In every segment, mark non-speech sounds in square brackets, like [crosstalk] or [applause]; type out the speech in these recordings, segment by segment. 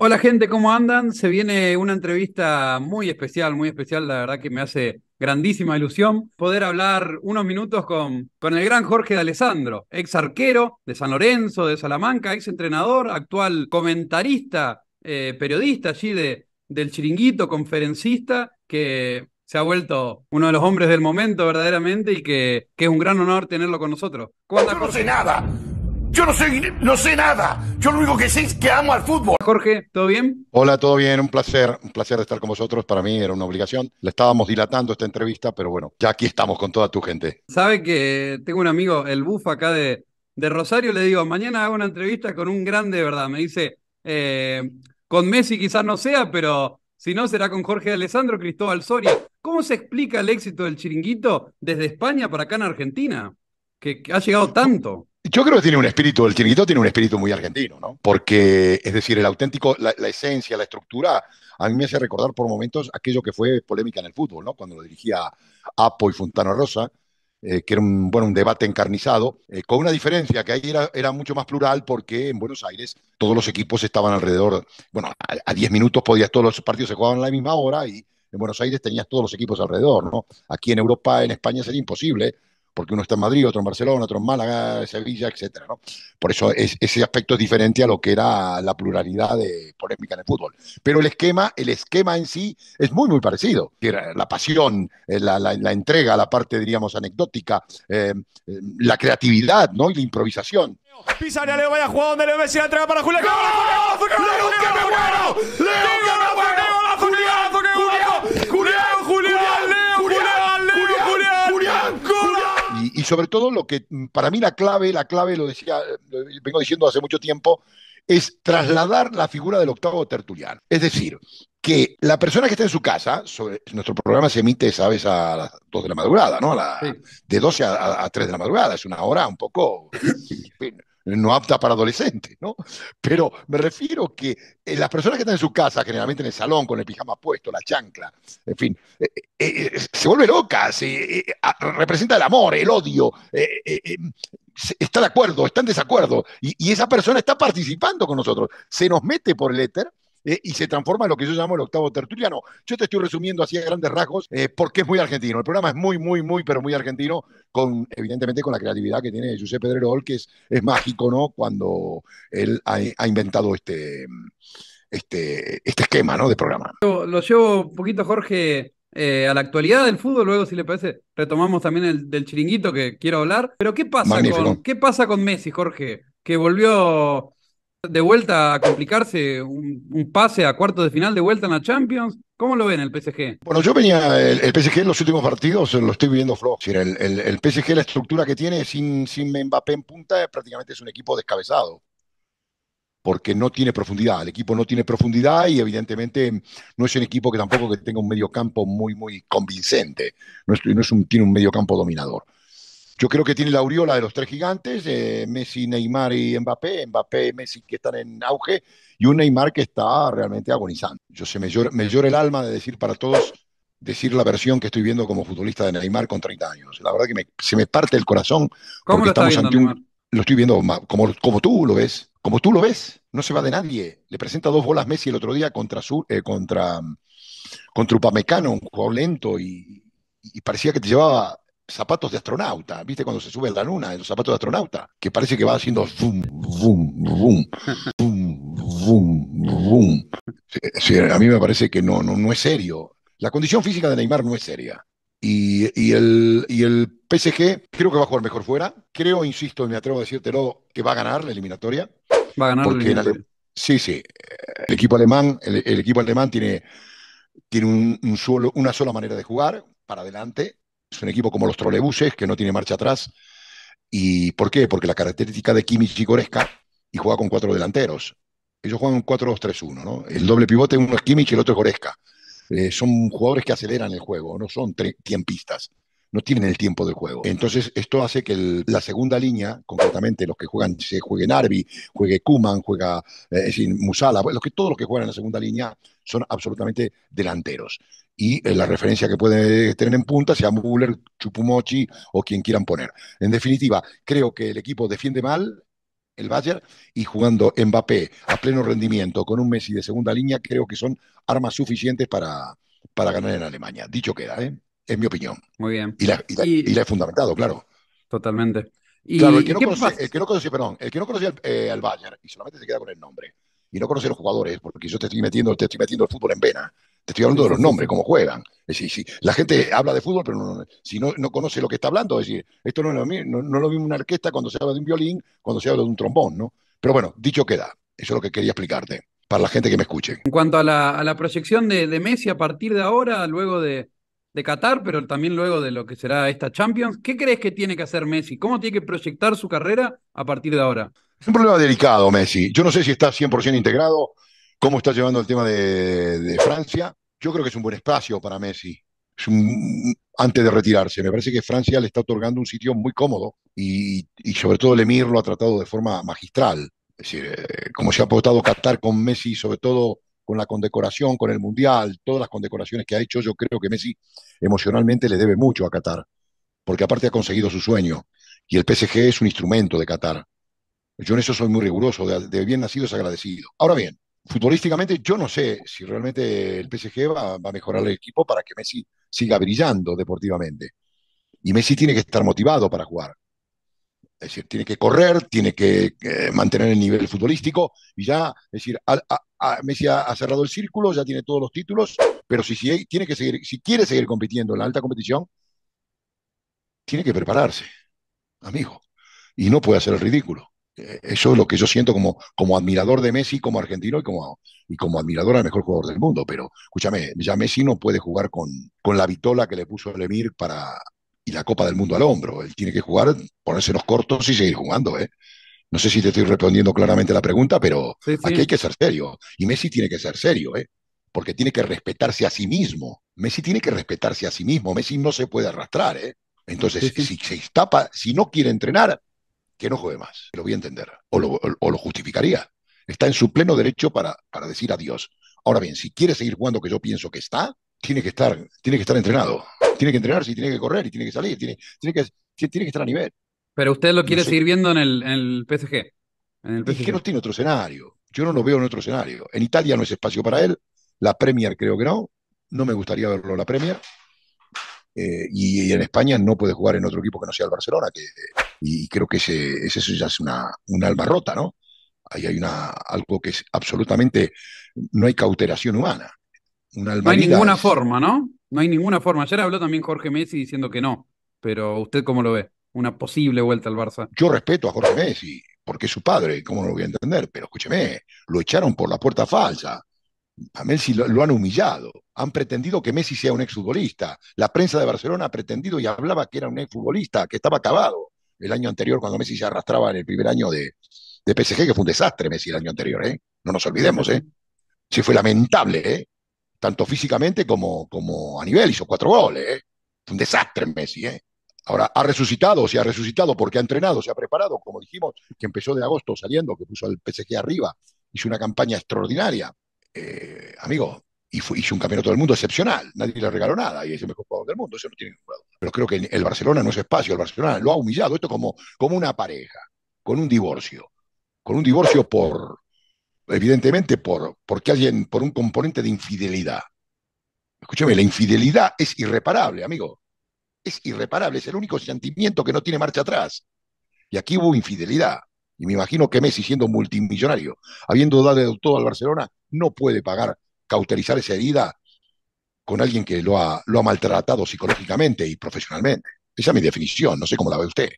Hola gente, ¿cómo andan? Se viene una entrevista muy especial, muy especial, la verdad que me hace grandísima ilusión poder hablar unos minutos con, con el gran Jorge de Alessandro, ex arquero de San Lorenzo, de Salamanca, ex entrenador, actual comentarista, eh, periodista allí de, del chiringuito, conferencista, que se ha vuelto uno de los hombres del momento verdaderamente y que, que es un gran honor tenerlo con nosotros. Yo no sé nada, yo no sé, no sé nada. Yo lo único que sé es que amo al fútbol. Jorge, ¿todo bien? Hola, todo bien. Un placer, un placer estar con vosotros. Para mí era una obligación. Le estábamos dilatando esta entrevista, pero bueno, ya aquí estamos con toda tu gente. Sabe que tengo un amigo, el Buff, acá de, Rosario, le digo, mañana hago una entrevista con un grande, ¿verdad? Me dice, eh, con Messi quizás no sea, pero si no será con Jorge Alessandro Cristóbal Soria. ¿Cómo se explica el éxito del chiringuito desde España para acá en Argentina? que ha llegado tanto. Yo creo que tiene un espíritu, el chiringuito tiene un espíritu muy argentino, ¿no? Porque, es decir, el auténtico, la, esencia, la estructura, a mí me hace recordar por momentos aquello que fue polémica en el fútbol, ¿no? Cuando lo dirigía Apo y Fontana Rosa, eh, que era un, bueno, un debate encarnizado, eh, con una diferencia, que ahí era, era, mucho más plural porque en Buenos Aires todos los equipos estaban alrededor, bueno, a 10 minutos podías, todos los partidos se jugaban a la misma hora y en Buenos Aires tenías todos los equipos alrededor, ¿no? Aquí en Europa, en España sería imposible porque uno está en Madrid, otro en Barcelona, otro en Málaga, Sevilla, etc. Por eso ese aspecto es diferente a lo que era la pluralidad de polémica en el fútbol. Pero el esquema, el esquema en sí es muy, muy parecido. La pasión, la, la, entrega, la parte, diríamos, anecdótica, la creatividad, ¿no? Y la improvisación. Leo, vaya donde la entrega para Julián. ¡Leo, me muero! ¡Leo, me muero! ¡Julián, julián sobre todo lo que mm, para mí la clave, la clave lo decía, vengo diciendo hace mucho tiempo, es trasladar la figura del octavo tertuliano. Es decir, que la persona que está en su casa, nuestro programa se emite, sabes, a las 2 de la madrugada, ¿no? A la, De 12 a, 3 de la madrugada, es una hora un poco no apta para adolescentes, ¿no? Pero me refiero que eh, las personas que están en su casa, generalmente en el salón, con el pijama puesto, la chancla, en fin, eh, eh, se vuelve loca, se, representa el amor, el odio, mm, está de acuerdo, está en desacuerdo, y, y, esa persona está participando con nosotros, se nos mete por el éter eh, y se transforma en lo que yo llamo el octavo tertuliano. Yo te estoy resumiendo así a grandes rasgos eh, porque es muy argentino. El programa es muy, muy, muy, pero muy argentino, con, evidentemente con la creatividad que tiene José Ol que es, mágico, ¿no? Cuando él ha, inventado este, este, este esquema, ¿no? De programa. Lo, llevo un poquito, Jorge, eh, a la actualidad del fútbol, luego si le parece, retomamos también el del chiringuito que quiero hablar. Pero ¿qué pasa, ¿qué pasa con Messi, Jorge? Que volvió de vuelta a complicarse un, pase a cuarto de final de vuelta en la Champions? ¿Cómo lo ven el PSG? Bueno, yo venía, el, PSG en los últimos partidos eh, lo estoy viendo flojo. el, PSG, la estructura que tiene sin, sin Mbappé en punta, prácticamente es un equipo descabezado porque no tiene profundidad. El equipo no tiene profundidad y evidentemente no es un equipo que tampoco que tenga un medio campo muy, muy convincente. No, un, tiene un medio campo dominador. Yo creo que tiene la aureola de los tres gigantes, eh, Messi, Neymar y Mbappé, Mbappé y Messi que están en auge, y un Neymar que está realmente agonizando. Yo sé, me llora, el alma de decir para todos, decir la versión que estoy viendo como futbolista de Neymar con 30 años. La verdad que se me parte el corazón Lo estoy viendo como, como tú lo ves, como tú lo ves, no se va de nadie. Le presenta dos bolas Messi el otro día contra, su, eh, contra, contra Upamecano, un jugador lento y parecía que te llevaba zapatos de astronauta, ¿viste? Cuando se sube a la luna, en los zapatos de astronauta, que parece que va haciendo zoom, a mí me parece que no, no, es serio. La condición física de Neymar no es seria. Y, el, y el PSG creo que va a jugar mejor fuera. Creo, insisto, me atrevo a decírtelo, que va a ganar la eliminatoria. Va a ganar porque Sí, sí. El equipo alemán, el, equipo alemán tiene, tiene solo, una sola manera de jugar, para adelante, es un equipo como los trolebuses, que no tiene marcha atrás. ¿Y por qué? Porque la característica de Kimmich y y juega con cuatro delanteros. Ellos juegan 4-2-3-1, ¿no? El doble pivote, uno es Kimmich y el otro es eh, son jugadores que aceleran el juego, no son tiempistas, no tienen el tiempo del juego. Entonces, esto hace que la segunda línea, concretamente los que juegan, se juegue Arbi, juegue Kuman, juega eh, Musala, pues, los que, todos los que juegan en la segunda línea son absolutamente delanteros y eh, la referencia que puede tener en punta sea Müller, Chupumochi o quien quieran poner. En definitiva, creo que el equipo defiende mal el Bayern y jugando Mbappé a pleno rendimiento con un Messi de segunda línea, creo que son armas suficientes para, para ganar en Alemania. Dicho queda, ¿eh? es mi opinión. Muy bien. Y la, y la, he fundamentado, claro. Totalmente. Y, claro, el que, no conoce, el que no perdón, el que no eh, al, Bayern y solamente se queda con el nombre y no conoce a los jugadores, porque yo te estoy metiendo, te estoy metiendo el fútbol en vena. Te estoy hablando de los nombres, cómo juegan. Es decir, si la gente habla de fútbol, pero no, si no, conoce lo que está hablando, es decir, esto no, lo, no, lo mismo una orquesta cuando se habla de un violín, cuando se habla de un trombón, ¿no? Pero bueno, dicho queda. Eso es lo que quería explicarte, para la gente que me escuche. En cuanto a la, proyección de, Messi a partir de ahora, luego de, de Qatar, pero también luego de lo que será esta Champions, ¿qué crees que tiene que hacer Messi? ¿Cómo tiene que proyectar su carrera a partir de ahora? Es un problema delicado, Messi. Yo no sé si está 100% integrado cómo está llevando el tema de, Francia. Yo creo que es un buen espacio para Messi antes de retirarse. Me parece que Francia le está otorgando un sitio muy cómodo y, sobre todo el Emir lo ha tratado de forma magistral. Es decir, eh, como se ha apostado Qatar con Messi, sobre todo con la condecoración, con el Mundial, todas las condecoraciones que ha hecho, yo creo que Messi emocionalmente le debe mucho a Qatar, porque aparte ha conseguido su sueño y el PSG es un instrumento de Qatar. Yo en eso soy muy riguroso, de bien nacido es agradecido. Ahora bien, futbolísticamente yo no sé si realmente el PSG va, a mejorar el equipo para que Messi siga brillando deportivamente. Y Messi tiene que estar motivado para jugar. Es decir, tiene que correr, tiene que eh, mantener el nivel futbolístico y ya, es decir, Messi ha, cerrado el círculo, ya tiene todos los títulos, pero si, tiene que seguir, si quiere seguir compitiendo en la alta competición, tiene que prepararse, amigo, y no puede hacer el ridículo eso eh, es lo que yo siento como, como admirador de Messi, como argentino y como, y como admirador al mejor jugador del mundo. Pero escúchame, ya Messi no puede jugar con, con la vitola que le puso el Emir para, y la Copa del Mundo al hombro. Él tiene que jugar, ponerse los cortos y seguir jugando. ¿eh? No sé si te estoy respondiendo claramente la pregunta, pero aquí hay que ser serio. Y Messi tiene que ser serio, ¿eh? porque tiene que respetarse a sí mismo. Messi tiene que respetarse a sí mismo. Messi no se puede arrastrar. ¿eh? Entonces, si se tapa si no quiere entrenar, que no juegue más. Lo voy a entender. O lo, justificaría. Está en su pleno derecho para, decir adiós. Ahora bien, si quiere seguir jugando que yo pienso que está, tiene que estar, tiene que estar entrenado. Tiene que entrenarse y tiene que correr y tiene que salir. Tiene, tiene, que, tiene que estar a nivel. Pero usted lo quiere seguir viendo en el, en el PSG. no tiene otro escenario. Yo no lo veo en otro escenario. En Italia no es espacio para él. La Premier creo que no. No me gustaría verlo en la Premier. Eh, y, y, en España no puede jugar en otro equipo que no sea el Barcelona, que, eh, y creo que ese, eso ya es una, un alma rota, ¿no? Ahí hay una, algo que es absolutamente, no hay cautelación humana. no hay ninguna forma, ¿no? No hay ninguna forma. Ayer habló también Jorge Messi diciendo que no, pero ¿usted cómo lo ve? Una posible vuelta al Barça. Yo respeto a Jorge Messi, porque es su padre, ¿cómo lo voy a entender? Pero escúcheme, lo echaron por la puerta falsa. A Messi lo, han humillado. Han pretendido que Messi sea un exfutbolista. La prensa de Barcelona ha pretendido y hablaba que era un exfutbolista, que estaba acabado el año anterior cuando Messi se arrastraba en el primer año de, de PSG, que fue un desastre Messi el año anterior, ¿eh? No nos olvidemos, ¿eh? Sí fue lamentable, ¿eh? Tanto físicamente como, como a nivel, hizo cuatro goles, ¿eh? Fue un desastre Messi, ¿eh? Ahora, ha resucitado, se ha resucitado porque ha entrenado, se ha preparado, como dijimos, que empezó de agosto saliendo, que puso al PSG arriba, hizo una campaña extraordinaria. Eh, amigo, y fue, hizo un campeonato del mundo excepcional. Nadie le regaló nada y es el mejor jugador del mundo. Eso no tiene Pero creo que el Barcelona no es espacio. El Barcelona lo ha humillado. Esto como, como una pareja, con un divorcio. Con un divorcio por, evidentemente, por, porque por un componente de infidelidad. escúcheme la infidelidad es irreparable, amigo. Es irreparable. Es el único sentimiento que no tiene marcha atrás. Y aquí hubo infidelidad. Y me imagino que Messi, siendo multimillonario, habiendo dado todo al Barcelona, no puede pagar cauterizar esa herida con alguien que lo ha, lo ha maltratado psicológicamente y profesionalmente. Esa es mi definición, no sé cómo la ve usted.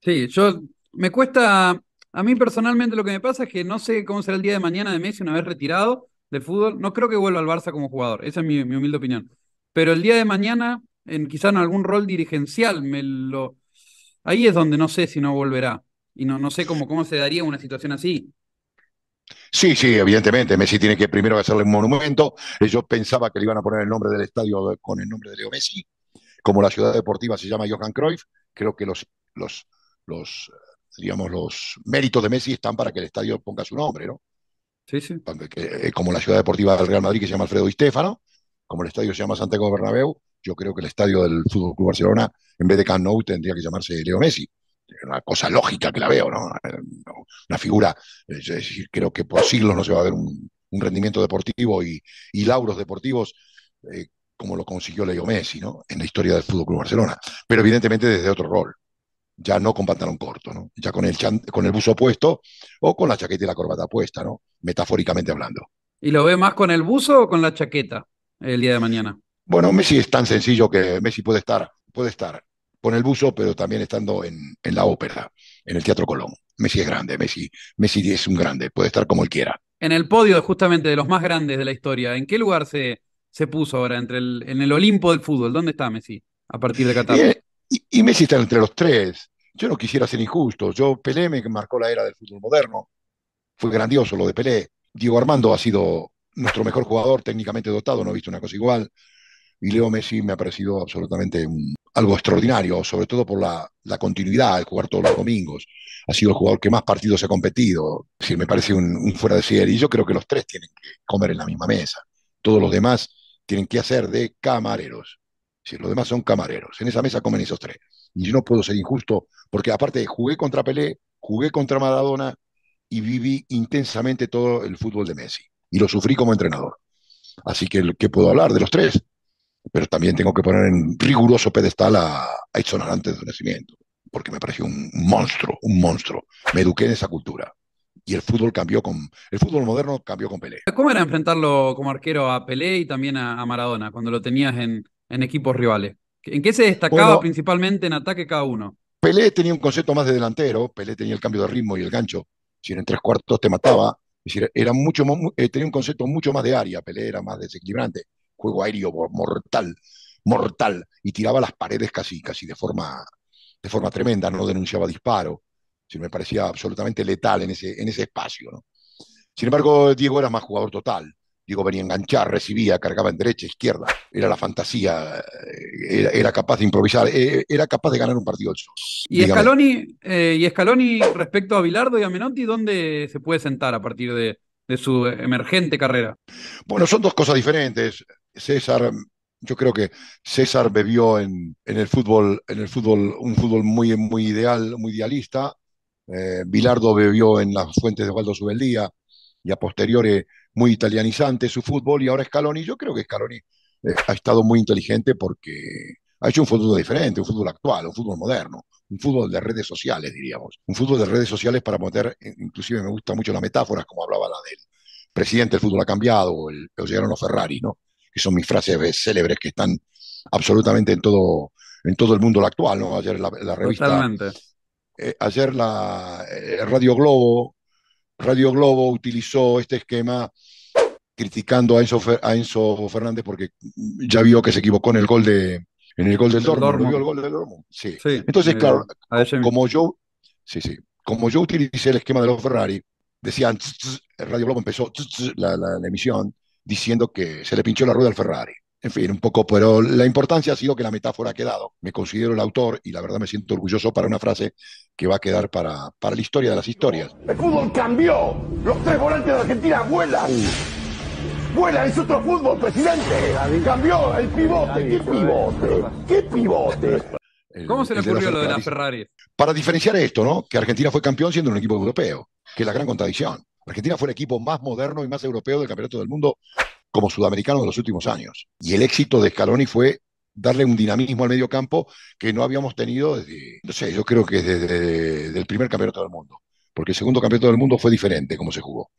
Sí, yo me cuesta, a mí personalmente lo que me pasa es que no sé cómo será el día de mañana de Messi una vez retirado del fútbol. No creo que vuelva al Barça como jugador, esa es mi, humilde opinión. Pero el día de mañana, en, quizá en algún rol dirigencial, me lo... ahí es donde no sé si no volverá. Y no, no sé cómo, cómo se daría una situación así. Sí, sí, evidentemente. Messi tiene que primero hacerle un monumento. Yo pensaba que le iban a poner el nombre del estadio con el nombre de Leo Messi. Como la ciudad deportiva se llama Johan Cruyff, creo que los, los, los, eh, digamos, los méritos de Messi están para que el estadio ponga su nombre, ¿no? Sí, sí. Eh, como la ciudad deportiva del Real Madrid que se llama Alfredo Di Stéfano, como el estadio se llama Santiago Bernabéu, yo creo que el estadio del Fútbol Club Barcelona, en vez de Camp Nou, tendría que llamarse Leo Messi. Una cosa lógica que la veo, ¿no? una figura, es decir, creo que por siglos no se va a ver un, rendimiento deportivo y, lauros deportivos eh, como lo consiguió Leo Messi, ¿no? En la historia del Fútbol Club Barcelona, pero evidentemente desde otro rol, ya no con pantalón corto, ¿no? Ya con el, con el buzo puesto o con la chaqueta y la corbata puesta, ¿no? Metafóricamente hablando. ¿Y lo ve más con el buzo o con la chaqueta el día de mañana? Bueno, Messi es tan sencillo que Messi puede estar, puede estar con el buzo, pero también estando en, en la ópera en el Teatro Colón. Messi es grande, Messi, Messi es un grande, puede estar como él quiera. En el podio justamente de los más grandes de la historia, ¿en qué lugar se, se puso ahora? Entre el, en el Olimpo del fútbol, ¿dónde está Messi a partir de Catar? Eh, y, y Messi está entre los tres. Yo no quisiera ser injusto. Yo, Pelé me marcó la era del fútbol moderno. Fue grandioso lo de Pelé. Diego Armando ha sido nuestro mejor jugador técnicamente dotado, no he visto una cosa igual. Y Leo Messi me ha parecido absolutamente un, algo extraordinario, sobre todo por la, continuidad el jugar todos los domingos. Ha sido el jugador que más partidos ha competido. Si me parece un, fuera de serie. Y yo creo que los tres tienen que comer en la misma mesa. Todos los demás tienen que hacer de camareros. Si los demás son camareros. En esa mesa comen esos tres. Y yo no puedo ser injusto, porque aparte jugué contra Pelé, jugué contra Maradona y viví intensamente todo el fútbol de Messi. Y lo sufrí como entrenador. Así que, ¿qué puedo hablar de los tres? pero también tengo que poner en riguroso pedestal a, a Edson Arantes de Nacimiento, porque me pareció un monstruo, un monstruo. Me eduqué en esa cultura. Y el fútbol cambió con. El fútbol moderno cambió con Pelé. ¿Cómo era enfrentarlo como arquero a Pelé y también a, Maradona cuando lo tenías en, equipos rivales? ¿En qué se destacaba principalmente en ataque cada uno? Pelé tenía un concepto más de delantero, Pelé tenía el cambio de ritmo y el gancho. Si en tres cuartos te mataba, decir, era mucho, eh, tenía un concepto mucho más de área, Pelé era más desequilibrante juego aéreo mortal, mortal, y tiraba las paredes casi, casi de forma, de forma tremenda, no denunciaba disparo, sino me parecía absolutamente letal en ese, en ese espacio. Sin embargo, Diego era más jugador total. Diego venía a enganchar, recibía, cargaba en derecha, izquierda. Era la fantasía, eh, era, capaz de improvisar, eh, era capaz de ganar un partido ¿Y escaloni eh, y Scaloni respecto a Bilardo y a Menotti, ¿dónde se puede sentar a partir de, de su emergente carrera? Bueno, son dos cosas diferentes. César, yo creo que César bebió en, el fútbol, en el fútbol, un fútbol muy, muy ideal, muy idealista. Eh, Bilardo bebió en las fuentes de Osvaldo Subeldía y a posteriori muy italianizante su fútbol y ahora Scaloni. Yo creo que Scaloni eh, ha estado muy inteligente porque ha hecho un fútbol diferente, un fútbol actual, un fútbol moderno, un fútbol de redes sociales, diríamos. Un fútbol de redes sociales para poder, inclusive me gusta mucho las metáforas, como hablaba la del presidente, el fútbol ha cambiado, el, o Ferrari, ¿no? que son mis frases célebres que están absolutamente en todo, en todo el mundo actual, ¿no? Ayer la, revista. Eh, ayer la eh, Radio Globo, Radio Globo utilizó este esquema criticando a Enzo, a Enzo Fernández porque ya vio que se equivocó en el gol de en el gol del Dortmund, el gol del Sí. Entonces, eh, claro, como yo sí, sí, como yo utilicé el esquema de los Ferrari, decían Radio Globo empezó la, la, emisión diciendo que se le pinchó la rueda al Ferrari. En fin, un poco, pero la importancia ha sido que la metáfora ha quedado. Me considero el autor y la verdad me siento orgulloso para una frase que va a quedar para, para la historia de las historias. El fútbol cambió. Los tres volantes de Argentina vuelan. Vuela, es otro fútbol, presidente. Cambió el pivote. ¿Qué pivote? ¿Qué pivote? ¿Cómo se le ocurrió lo de la Ferrari? Para diferenciar esto, ¿no? Que Argentina fue campeón siendo un equipo europeo, que es la gran contradicción. Argentina fue el equipo más moderno y más europeo del Campeonato del Mundo como sudamericano de los últimos años. Y el éxito de Scaloni fue darle un dinamismo al medio campo que no habíamos tenido desde, no sé, yo creo que desde el primer Campeonato del Mundo. Porque el segundo Campeonato del Mundo fue diferente como se jugó.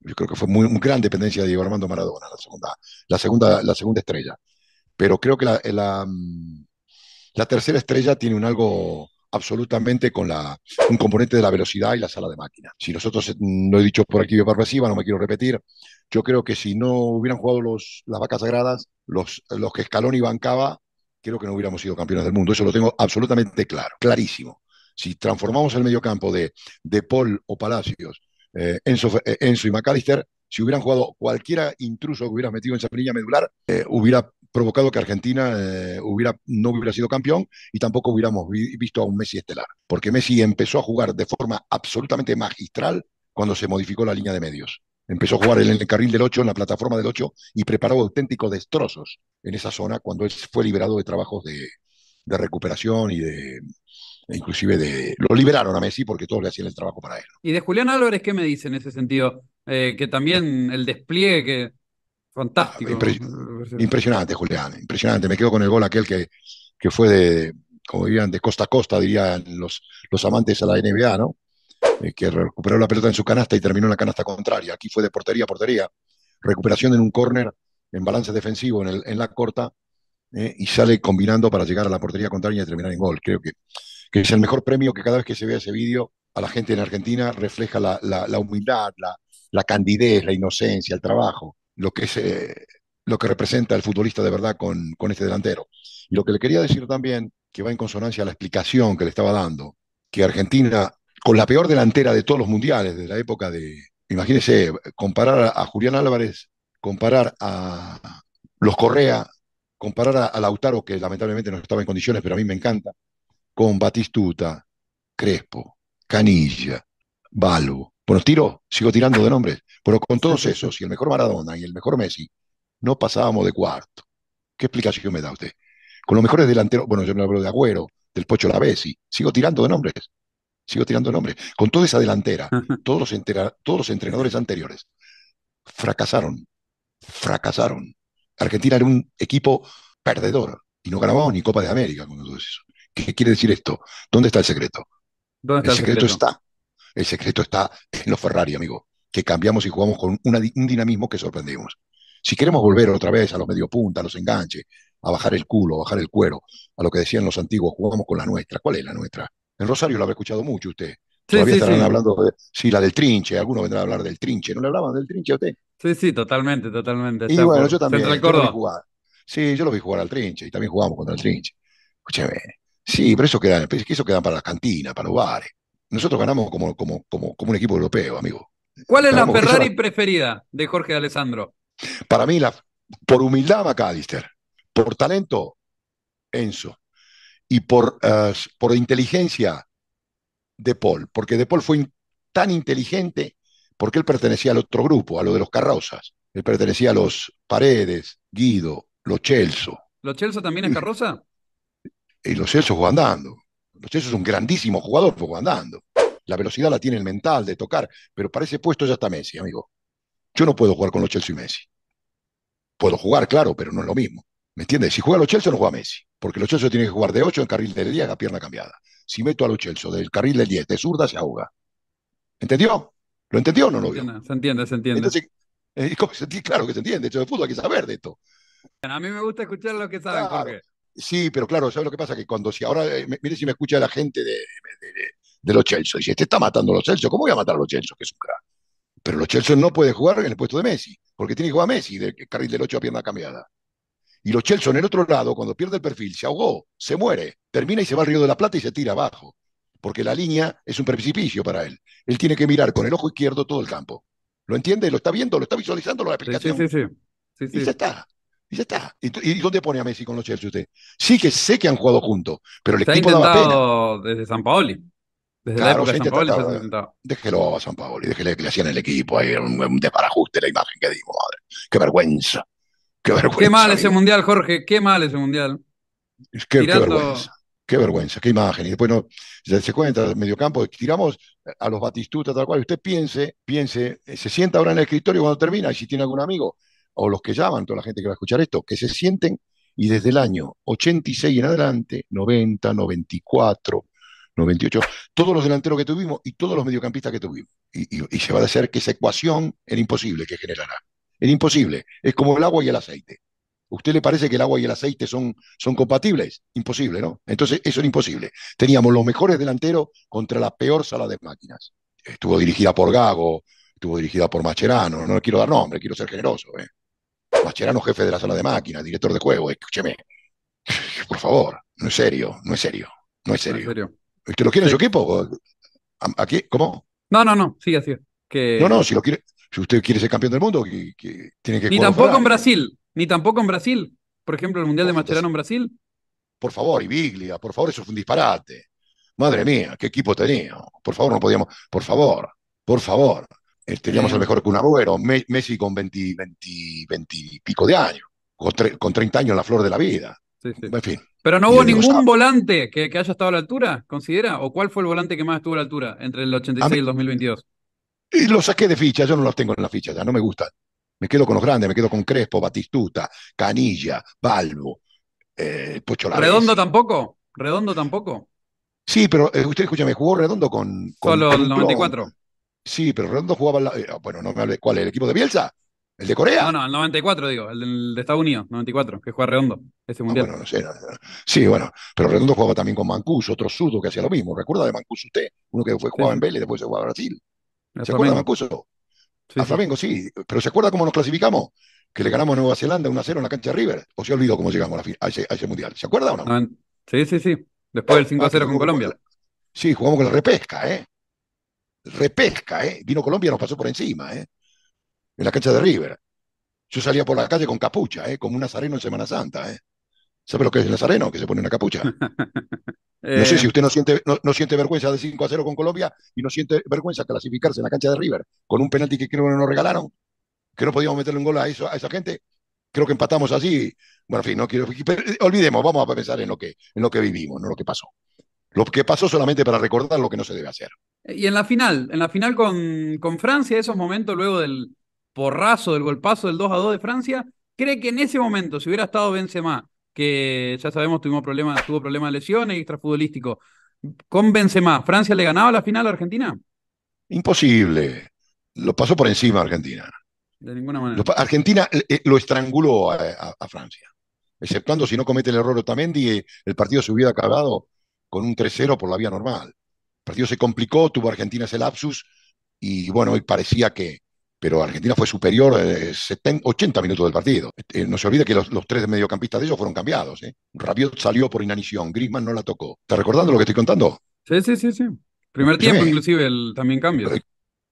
Yo creo que fue muy, gran dependencia de Diego Armando Maradona, la segunda, la segunda, la segunda estrella. Pero creo que la, la mm, tercera estrella tiene un algo absolutamente con la, un componente de la velocidad y la sala de máquina. Si nosotros, eh, no he dicho por aquí y por pasiva, no me quiero repetir, yo creo que si no hubieran jugado los, las vacas sagradas, los, los que Escalón y bancaba, creo que no hubiéramos sido campeones del mundo. Eso lo tengo absolutamente claro, clarísimo. Si transformamos el mediocampo de, de Paul o Palacios, eh, eh, Enzo, y McAllister, si hubieran jugado cualquiera intruso que hubieras metido en esa línea medular, hubiera provocado que Argentina eh, hubiera, no hubiera sido campeón y tampoco hubiéramos visto a un Messi estelar, porque Messi empezó a jugar de forma absolutamente magistral cuando se modificó la línea de medios. Empezó a jugar en el carril del 8, en la plataforma del 8, y preparó auténticos destrozos en esa zona cuando él fue liberado de trabajos de, recuperación y de, inclusive de, lo liberaron a Messi porque todos le hacían el trabajo para él. ¿Y de Julián Álvarez qué me dice en ese sentido? Eh, que también el despliegue que Fantástico. impresionante, Julián, impresionante. Me quedo con el gol aquel que, que fue de, como dirían, de costa a costa, dirían los, los amantes a la NBA, ¿no? Eh, que recuperó la pelota en su canasta y terminó en la canasta contraria. Aquí fue de portería a portería. Recuperación en un córner, en balance defensivo, en, el, en la corta, eh, y sale combinando para llegar a la portería contraria y terminar en gol. Creo que, que es el mejor premio que cada vez que se ve ese vídeo a la gente en Argentina refleja la, humildad, la, la candidez, la inocencia, el trabajo lo que es lo que representa el futbolista de verdad con, con este delantero. Y lo que le quería decir también, que va en consonancia a la explicación que le estaba dando, que Argentina, con la peor delantera de todos los mundiales de la época de, imagínense, comparar a Julián Álvarez, comparar a los Correa, comparar a, Lautaro, que lamentablemente no estaba en condiciones, pero a mí me encanta, con Batistuta, Crespo, Canilla, Balbo. Bueno, tiro, sigo tirando de nombres. Pero con todos esos, y el mejor Maradona y el mejor Messi, no pasábamos de cuarto. ¿Qué explicación me da usted? Con los mejores delanteros, bueno, yo me hablo de Agüero, del Pocho La Lavesi, sigo tirando de nombres, sigo tirando de nombres. Con toda esa delantera, [laughs] todos los, todos los entrenadores anteriores fracasaron, fracasaron. Argentina era un equipo perdedor y no ganábamos ni Copa de América con todo eso. ¿Qué quiere decir esto? ¿Dónde está el secreto? ¿Dónde está el, secreto? el secreto está. El secreto está en los Ferrari, amigo que cambiamos y jugamos con un dinamismo que sorprendimos, Si queremos volver otra vez a los punta, a los enganches, a bajar el culo, a bajar el cuero, a lo que decían los antiguos, jugamos con la nuestra. ¿Cuál es la nuestra? En Rosario lo habrá escuchado mucho usted. Todavía estarán hablando de. Sí, la del trinche. Algunos vendrán a hablar del trinche. ¿No le hablaban del trinche a usted? Sí, sí, totalmente, totalmente. Y bueno, yo también. lo vi jugar. Sí, yo lo vi jugar al trinche y también jugamos contra el trinche. Escúcheme. Sí, pero eso quedan, eso quedan para las cantinas, para los bares. Nosotros ganamos como, como, como, como un equipo europeo, amigo. ¿Cuál es la, Ferrari preferida de Jorge de Alessandro? Para mí, la, por humildad, McAllister. Por talento, Enzo. Y por, eh, por inteligencia, De Paul. Porque De Paul fue tan inteligente porque él pertenecía al otro grupo, a lo de los carrozas. Él pertenecía a los Paredes, Guido, los Chelso. ¿Los Chelso también es carroza? Y, los Chelso jugó andando. Los Chelso es un grandísimo jugador, fue andando. La velocidad la tiene el mental de tocar, pero para ese puesto ya está Messi, amigo. Yo no puedo jugar con los Chelsea y Messi. Puedo jugar, claro, pero no es lo mismo. ¿Me entiendes? Si juega los Chelsea, no juega Messi. Porque los Chelsea tienen que jugar de 8 en carril de 10 a pierna cambiada. Si meto a los Chelsea del carril del 10 de zurda, se ahoga. ¿Entendió? ¿Lo entendió o no lo vio? Se entiende, se entiende. Entonces, eh, claro que se entiende. hecho, de fútbol hay que saber de esto. A mí me gusta escuchar lo que saben, Sí, pero claro, ¿sabes lo que pasa? Que cuando si ahora, eh, mire si me escucha la gente de, de los Chelsea. Dice, este está matando a los Chelsea, ¿cómo voy a matar a los Chelsea, que es un Pero los Chelsea no puede jugar en el puesto de Messi, porque tiene que jugar Messi del carril del 8 a pierna cambiada. Y los Chelsea en el otro lado, cuando pierde el perfil, se ahogó, se muere, termina y se va al Río de la Plata y se tira abajo, porque la línea es un precipicio para él. Él tiene que mirar con el ojo izquierdo todo el campo. ¿Lo entiende? ¿Lo está viendo? ¿Lo está visualizando la aplicación? Sí, sí, sí. sí, Y ya está. Y ya está. ¿Y, dónde pone a Messi con los Chelsea usted? Sí que sé que han jugado juntos, pero el equipo ha daba pena. desde San Paoli. Desde claro, la época de San Paoli Déjelo a San y déjele que le hacían el equipo ahí, un, desparajuste la imagen que dimos. madre. Qué vergüenza. Qué vergüenza. Qué mal ese mundial, Jorge, qué mal ese mundial. Qué vergüenza. Qué vergüenza, qué imagen. Y después no, se cuenta, mediocampo, tiramos a los Batistuta, tal cual. Usted piense, piense, eh, se sienta ahora en el escritorio cuando termina, y si tiene algún amigo, o los que llaman, toda la gente que va a escuchar esto, que se sienten y desde el año 86 en adelante, 90, 94, 98, todos los delanteros que tuvimos y todos los mediocampistas que tuvimos. Y, se va a decir que esa ecuación era imposible que generará. Era imposible. Es como el agua y el aceite. ¿Usted le parece que el agua y el aceite son, son compatibles? Imposible, ¿no? Entonces, eso era imposible. Teníamos los mejores delanteros contra la peor sala de máquinas. Estuvo dirigida por Gago, estuvo dirigida por Macherano, no le quiero dar nombre, quiero ser generoso. ¿eh? Macherano, jefe de la sala de máquinas, director de juego, escúcheme. [laughs] Por favor, no es serio, no es serio, no es serio. No es serio. ¿Usted lo quiere en su equipo? ¿Aquí? ¿Cómo? No, no, no, sigue así. No, no, si lo quiere, si usted quiere ser campeón del mundo, que, tiene que... Ni tampoco en Brasil, ni tampoco en Brasil. Por ejemplo, el Mundial de Macherano en Brasil. Por favor, y Biglia, por favor, eso fue un disparate. Madre mía, qué equipo tenía. Por favor, no podíamos... Por favor, por favor. Eh, teníamos al mejor un Agüero, Messi con 20, 20, y pico de años, con, con 30 años en la flor de la vida. Sí, sí. En fin, pero no hubo ningún volante que, haya estado a la altura, considera, o cuál fue el volante que más estuvo a la altura entre el 86 y el 2022. Y lo saqué de ficha, yo no los tengo en la ficha, ya no me gustan. Me quedo con los grandes, me quedo con Crespo, Batistuta, Canilla, Balbo, eh, ¿Redondo tampoco? ¿Redondo tampoco? Sí, pero eh, usted escúchame, jugó Redondo con. con Solo el 94. Sí, pero Redondo jugaba. Eh, bueno, no me hable. ¿Cuál? ¿El equipo de Bielsa? ¿El de Corea? No, no, el 94, digo, el de Estados Unidos, 94, que juega Redondo, ese ah, mundial. sí, bueno, pero Redondo jugaba también con Mancuso, otro surdo que hacía lo mismo. ¿Recuerda de Mancuso usted? Uno que fue, jugaba en en y después se jugaba a Brasil. ¿Se acuerda de Mancuso? Sí, a Flamengo, sí. Pero ¿se acuerda cómo nos clasificamos? Que le ganamos a Nueva Zelanda 1-0 en la cancha de River. ¿O se olvidó cómo llegamos a, ese, mundial? ¿Se acuerda o no? sí, sí, sí. Después del 5-0 ah, con Colombia. sí, jugamos con la repesca, ¿eh? Repesca, ¿eh? Vino Colombia y nos pasó por encima, ¿eh? en la cancha de River. Yo salía por la calle con capucha, ¿eh? como un nazareno en Semana Santa. ¿eh? ¿Sabe lo que es el nazareno? Que se pone una capucha. [laughs] No sé eh. si usted no siente, no, siente vergüenza de 5 a 0 con Colombia y no siente vergüenza clasificarse en la cancha de River con un penalti que creo que nos regalaron, que no podíamos meterle un gol a, esa gente. Creo que empatamos así. Bueno, en fin, no quiero. Eh, olvidemos, vamos a pensar en lo, que, en lo que vivimos, no lo que pasó. Lo que pasó solamente para recordar lo que no se debe hacer. Y en la final, en la final con, con Francia, esos momentos luego del, porrazo, del golpazo del 2 a 2 de Francia, cree que en ese momento, si hubiera estado Benzema, que ya sabemos tuvimos problemas, tuvo problemas de lesiones y extrafutbolístico, con Benzema, ¿Francia le ganaba la final a Argentina? Imposible. Lo pasó por encima Argentina. De ninguna manera. Argentina eh, eh, lo estranguló a, Francia. Exceptuando si no comete el error Otamendi, eh, el partido se hubiera acabado con un 3-0 por la vía normal. El partido se complicó, tuvo Argentina ese lapsus y bueno, hoy parecía que, pero Argentina fue superior 80 eh, minutos del partido. Eh, no se olvide que los, tres mediocampistas de ellos fueron cambiados. ¿eh? Rabiot salió por inanición, Griezmann no la tocó. ¿Está recordando lo que estoy contando? Sí, sí, sí, sí. Primer tiempo inclusive el, también cambia. Eh,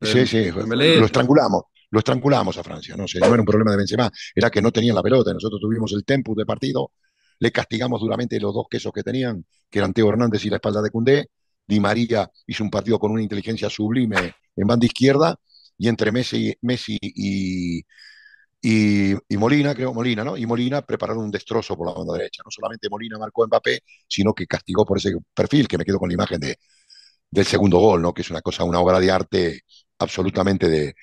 sí, sí, lo estrangulamos. Lo estrangulamos a Francia, no, sé, no era un problema de Benzema, era que no tenían la pelota, nosotros tuvimos el tempo de partido, le castigamos duramente los dos quesos que tenían, que eran Teo Hernández y la espalda de Cundé, Di María hizo un partido con una inteligencia sublime en banda izquierda, y entre Messi, Messi y, y, Molina, creo, Molina, ¿no? Y Molina prepararon un destrozo por la banda derecha. No solamente Molina marcó en Mbappé, sino que castigó por ese perfil, que me quedo con la imagen de, del segundo gol, ¿no? Que es una cosa, una obra de arte absolutamente de,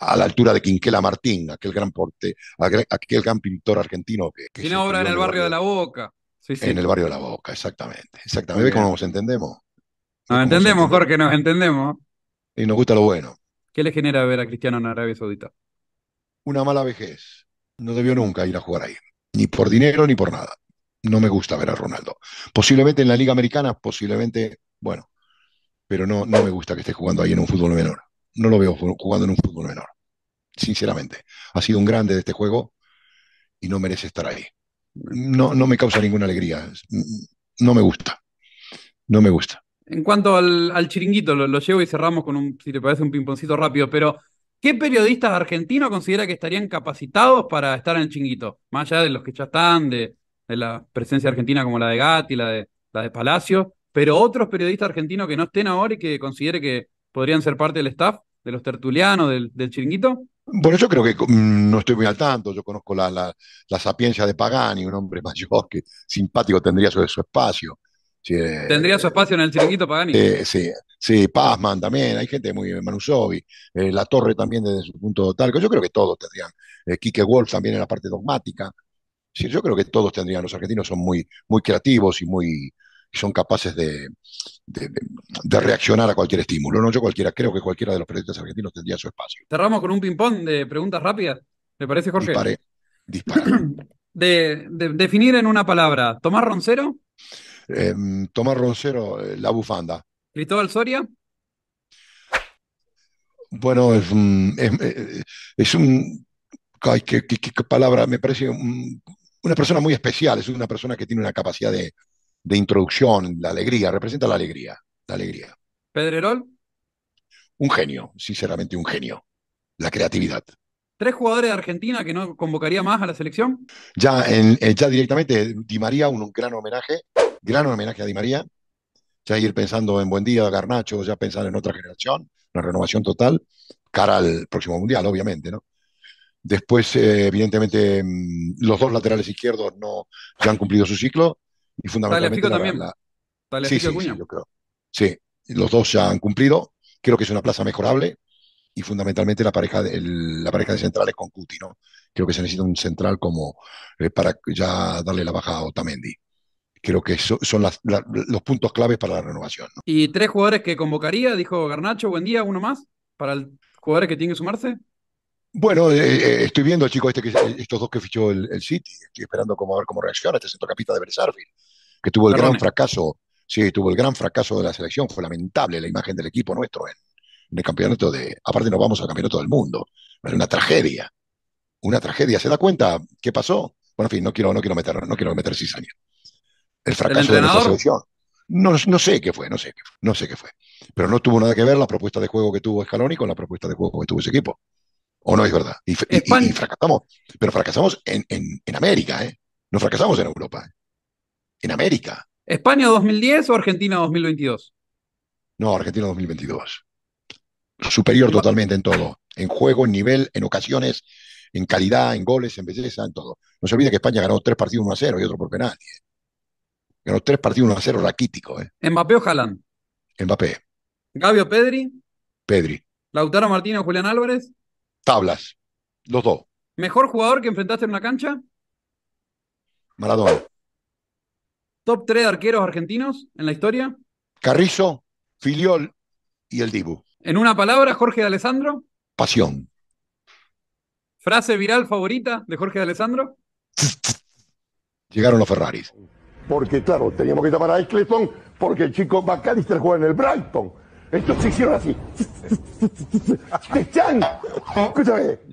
a la altura de Quinquela Martín, aquel gran porte, aquel, gran pintor argentino que... que Tiene obra en el barrio de la Boca. En el barrio de la Boca, exactamente. Exactamente. ¿Ves cómo nos entendemos? Nos entendemos, Jorge, nos entendemos y nos gusta lo bueno. ¿Qué le genera ver a Cristiano en Arabia Saudita? Una mala vejez. No debió nunca ir a jugar ahí, ni por dinero ni por nada. No me gusta ver a Ronaldo. Posiblemente en la Liga Americana, posiblemente, bueno, pero no, no me gusta que esté jugando ahí en un fútbol menor. No lo veo jugando en un fútbol menor, sinceramente. Ha sido un grande de este juego y no merece estar ahí. No, no me causa ninguna alegría. No me gusta. No me gusta en cuanto al, chiringuito, lo, llevo y cerramos con un, si te parece, un pimponcito rápido, pero ¿qué periodistas argentinos considera que estarían capacitados para estar en el chiringuito? Más allá de los que ya están, de, la presencia argentina como la de Gatti, la de, la de Palacio, pero otros periodistas argentinos que no estén ahora y que considere que podrían ser parte del staff, de los tertulianos, del, del chiringuito. Bueno, yo creo que mm, no estoy muy al tanto, yo conozco la, la, la sapiencia de Pagani, un hombre [laughs] mayor que simpático tendría sobre su espacio. Eh, tendría su espacio en el chiringuito Pagani. Eh, sí, sí, Pazman también, hay gente muy eh, Manusovi, La Torre también desde su punto tal, yo creo que todos tendrían, eh, Wolf también en la parte dogmática. Sí, yo creo que todos tendrían, los argentinos son muy, muy creativos y muy son capaces de, de, reaccionar a cualquier estímulo. No, yo cualquiera, creo que cualquiera de los periodistas argentinos tendría su espacio. Cerramos con un ping-pong de preguntas rápidas, Me parece, Jorge? Dispare, [coughs] definir en una palabra, ¿Tomás Roncero? Eh, Tomás Roncero, eh, La Bufanda. Cristóbal Soria. Bueno, es un, es, eh, un qué, palabra, me parece una persona muy especial, es una persona que tiene una capacidad de, introducción, la alegría, representa la alegría, la alegría. Pedrerol. Un genio, sinceramente un genio, la creatividad. ¿Tres jugadores de Argentina que no convocaría más a la selección? Ya, ya directamente, Di María, un gran homenaje, Gran homenaje a Di María. Ya ir pensando en buen día Garnacho, ya pensar en otra generación, una renovación total, cara al próximo mundial, obviamente, ¿no? Después, eh, evidentemente, mm, los dos laterales izquierdos no ya han cumplido su ciclo y fundamentalmente. la, también. La... sí, sí, sí, yo creo. Sí, los dos ya han cumplido. Creo que es una plaza mejorable y fundamentalmente la pareja de, la pareja de centrales con Cuti, ¿no? Creo que se necesita un central como eh, para ya darle la baja a Otamendi creo que son los puntos claves para la renovación. ¿Y tres jugadores que convocaría? Dijo Garnacho, buen día, uno más, para el jugador que tiene que sumarse. Bueno, eh, eh, estoy viendo al chico este que, estos dos que fichó el, City, estoy esperando cómo, a ver cómo reacciona este centrocampista de Bersarfield, que tuvo el gran fracaso, sí, tuvo el gran fracaso de la selección, fue lamentable la imagen del equipo nuestro en, el campeonato de, aparte nos vamos al campeonato del mundo, es una tragedia, una tragedia, ¿se da cuenta qué pasó? Bueno, en fin, no quiero, no quiero meter, no quiero meter cizaña el fracaso de la selección. No, sé qué fue, no sé qué fue, no sé qué fue. Pero no tuvo nada que ver la propuesta de juego que tuvo Scaloni con la propuesta de juego que tuvo ese equipo. ¿O no es verdad? Y, fracasamos. Pero fracasamos en, América, ¿eh? No fracasamos en Europa. ¿eh? En América. ¿España 2010 o Argentina 2022? No, Argentina 2022. Superior totalmente en todo. En juego, en nivel, en ocasiones, en calidad, en goles, en belleza, en todo. No se olvide que España ganó tres partidos 1 a 0 y otro por penalti. ¿eh? los tres partidos 1 a 0, raquítico. Eh. Mbappé o Haaland. Mbappé. Gabio Pedri. Pedri. Lautaro Martínez o Julián Álvarez. Tablas. Los dos. ¿Mejor jugador que enfrentaste en una cancha? Maradona. ¿Top 3 arqueros argentinos en la historia? Carrizo, Filiol y el Dibu. En una palabra, Jorge de Alessandro. Pasión. ¿Frase viral favorita de Jorge de Alessandro? [laughs] Llegaron los Ferraris porque claro, teníamos que llamar a Eccleston porque el chico McAllister juega en el Brighton. se hicieron así. Escúchame.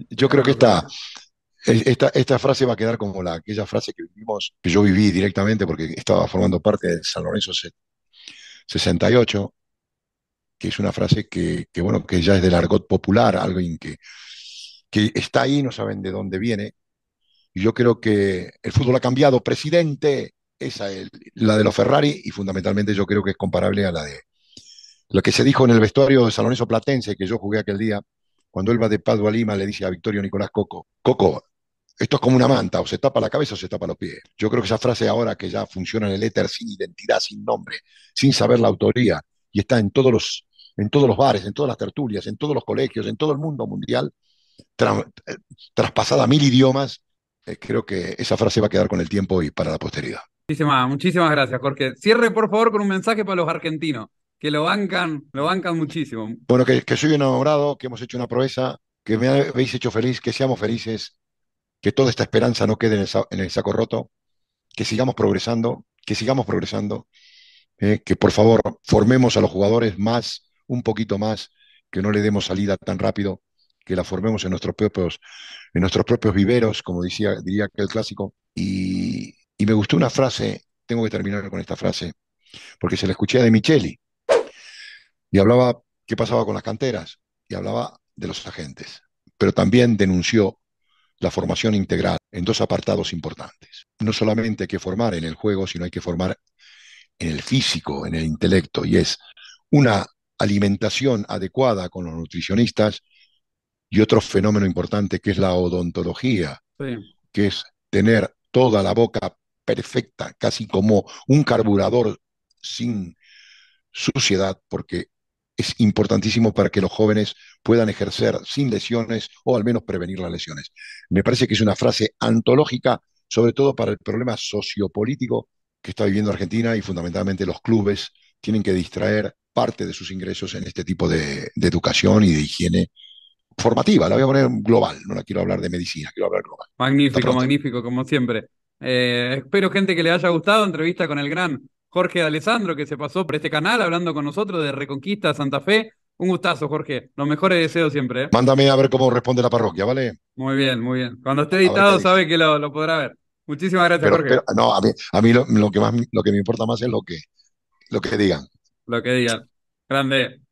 Yo creo que esta, esta, esta frase va a quedar como la, aquella frase que vivimos, que yo viví directamente porque estaba formando parte de San Lorenzo 68, que es una frase que, bueno, que ya es del argot popular, alguien que, que está ahí, no saben de dónde viene. Y yo creo que el fútbol ha cambiado, presidente, esa es la de los Ferrari y fundamentalmente yo creo que es comparable a la de lo que se dijo en el vestuario de Saloneso Platense que yo jugué aquel día. Cuando él va de Padua a Lima, le dice a Victorio Nicolás Coco: Coco, esto es como una manta, o se tapa la cabeza o se tapa los pies. Yo creo que esa frase ahora que ya funciona en el éter sin identidad, sin nombre, sin saber la autoría, y está en todos los, en todos los bares, en todas las tertulias, en todos los colegios, en todo el mundo mundial, eh, traspasada a mil idiomas, eh, creo que esa frase va a quedar con el tiempo y para la posteridad. Muchísimas, muchísimas gracias, Jorge. Cierre, por favor, con un mensaje para los argentinos, que lo bancan, lo bancan muchísimo. Bueno, que, que soy un enamorado, que hemos hecho una proeza, que me habéis hecho feliz, que seamos felices, que toda esta esperanza no quede en el, saco roto, que sigamos progresando, que sigamos progresando, eh, que por favor formemos a los jugadores más, un poquito más, que no le demos salida tan rápido, que la formemos en nuestros propios, en nuestros propios viveros, como decía, diría aquel clásico, y, y me gustó una frase, tengo que terminar con esta frase, porque se la escuché de Micheli. Y hablaba qué pasaba con las canteras, y hablaba de los agentes, pero también denunció la formación integral en dos apartados importantes. No solamente hay que formar en el juego, sino hay que formar en el físico, en el intelecto, y es una alimentación adecuada con los nutricionistas y otro fenómeno importante que es la odontología, que es tener toda la boca perfecta, casi como un carburador sin suciedad, porque es importantísimo para que los jóvenes puedan ejercer sin lesiones o al menos prevenir las lesiones. Me parece que es una frase antológica, sobre todo para el problema sociopolítico que está viviendo Argentina y fundamentalmente los clubes tienen que distraer parte de sus ingresos en este tipo de, educación y de higiene formativa. La voy a poner global, no la quiero hablar de medicina, quiero hablar global. Magnífico, magnífico, como siempre. Eh, espero, gente, que le haya gustado. Entrevista con el gran Jorge Alessandro, que se pasó por este canal hablando con nosotros de Reconquista Santa Fe. Un gustazo, Jorge. Los mejores deseos siempre. ¿eh? Mándame a ver cómo responde la parroquia, ¿vale? Muy bien, muy bien. Cuando esté editado, sabe que lo, podrá ver. Muchísimas gracias, Jorge. no, a mí, lo, lo, que más, lo que me importa más es lo que, lo que digan. Lo que digan. Grande.